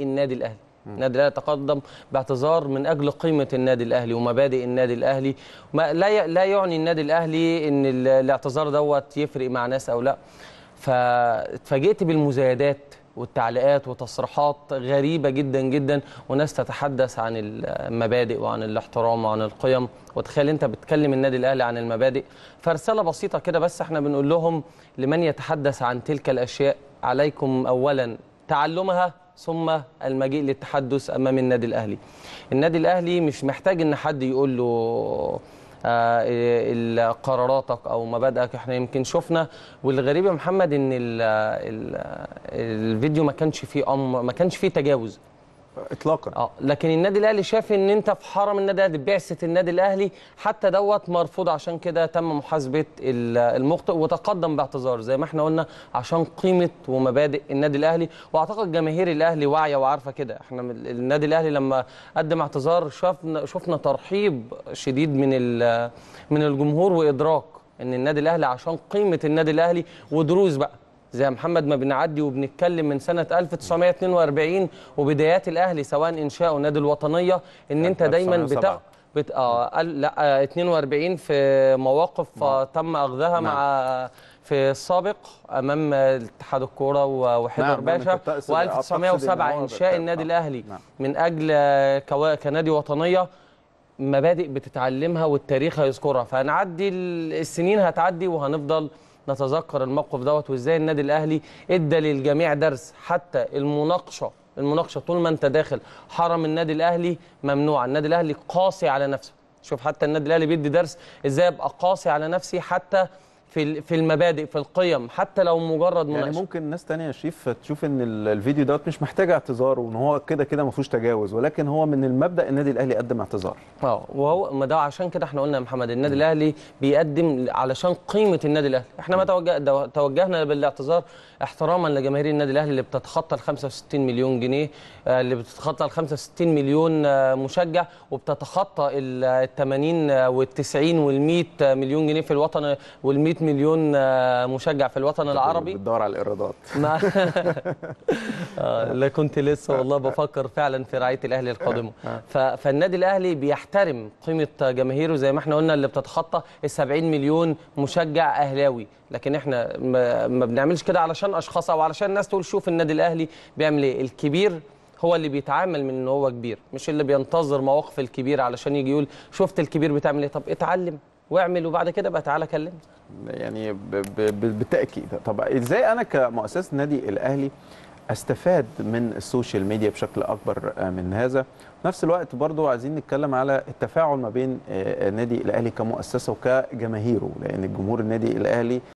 النادي الاهلي النادي الاهلي تقدم باعتذار من اجل قيمه النادي الاهلي ومبادئ النادي الاهلي ما لا لا يعني النادي الاهلي ان الاعتذار دوت يفرق مع ناس او لا فاتفاجئت بالمزايدات والتعليقات وتصريحات غريبه جدا جدا وناس تتحدث عن المبادئ وعن الاحترام وعن القيم وتخيل انت بتكلم النادي الاهلي عن المبادئ فرساله بسيطه كده بس احنا بنقول لهم لمن يتحدث عن تلك الاشياء عليكم اولا تعلمها ثم المجيء للتحدث امام النادي الاهلي النادي الاهلي مش محتاج ان حد يقول له آه، قراراتك او مبادئك احنا يمكن شفنا والغريب يا محمد ان الفيديو ما كانش فيه امر ما كانش فيه تجاوز اطلاقا اه لكن النادي الاهلي شاف ان انت في حرم النادي الاهلي بعثه النادي الاهلي حتى دوت مرفوض عشان كده تم محاسبه المخطئ وتقدم باعتذار زي ما احنا قلنا عشان قيمه ومبادئ النادي الاهلي واعتقد جماهير الاهلي واعيه وعارفه كده احنا النادي الاهلي لما قدم اعتذار شفنا شفنا ترحيب شديد من من الجمهور وادراك ان النادي الاهلي عشان قيمه النادي الاهلي ودروس بقى زي محمد ما بنعدي وبنتكلم من سنه 1942 وبدايات الاهلي سواء انشاء نادي الوطنيه ان انت دايما بتاخد بت... آه... لا 42 آه، في مواقف آه نعم. تم اخذها مع نعم. في السابق امام اتحاد الكوره وحيدر باشا و1907 انشاء النادي الاهلي نعم. من اجل كو... كنادي وطنيه مبادئ بتتعلمها والتاريخ هيذكرها فهنعدي السنين هتعدي وهنفضل نتذكر الموقف دوت وازاي النادي الاهلي ادى للجميع درس حتى المناقشه المناقشه طول ما انت داخل حرم النادي الاهلي ممنوع النادي الاهلي قاسي على نفسه شوف حتى النادي الاهلي بيدي درس ازاي ابقى قاسي على نفسي حتى في في المبادئ في القيم حتى لو مجرد يعني مناقشه يعني ممكن ناس ثانيه يا شريف تشوف ان الفيديو دوت مش محتاج اعتذار وان هو كده كده ما فيهوش تجاوز ولكن هو من المبدا النادي الاهلي قدم اعتذار اه وهو ما ده عشان كده احنا قلنا يا محمد النادي الاهلي بيقدم علشان قيمه النادي الاهلي احنا ما توجه توجهنا بالاعتذار احتراما لجماهير النادي الاهلي اللي بتتخطى ال 65 مليون جنيه آه، اللي بتتخطى ال 65 مليون آه، مشجع وبتتخطى ال 80 وال 90 وال 100 مليون جنيه في الوطن وال 100 100 مليون آه، مشجع في الوطن العربي بتدور على الايرادات آه، لا كنت لسه آه، والله بفكر فعلا في رعايه الاهلي القادمه فالنادي الاهلي بيحترم قيمه جماهيره زي ما احنا قلنا اللي بتتخطى ال 70 مليون مشجع اهلاوي لكن احنا ما بنعملش كده علشان اشخاص او علشان الناس تقول شوف النادي الاهلي بيعمل ايه الكبير هو اللي بيتعامل من ان هو كبير مش اللي بينتظر مواقف الكبير علشان يجي يقول شفت الكبير بتعمل ايه طب اتعلم واعمل وبعد كده بقى تعالى كلمني يعني ب ب بالتاكيد طب ازاي انا كمؤسسه نادي الاهلي استفاد من السوشيال ميديا بشكل اكبر من هذا في نفس الوقت برضو عايزين نتكلم على التفاعل ما بين آه، نادي الاهلي كمؤسسه وكجماهيره لان جمهور النادي الاهلي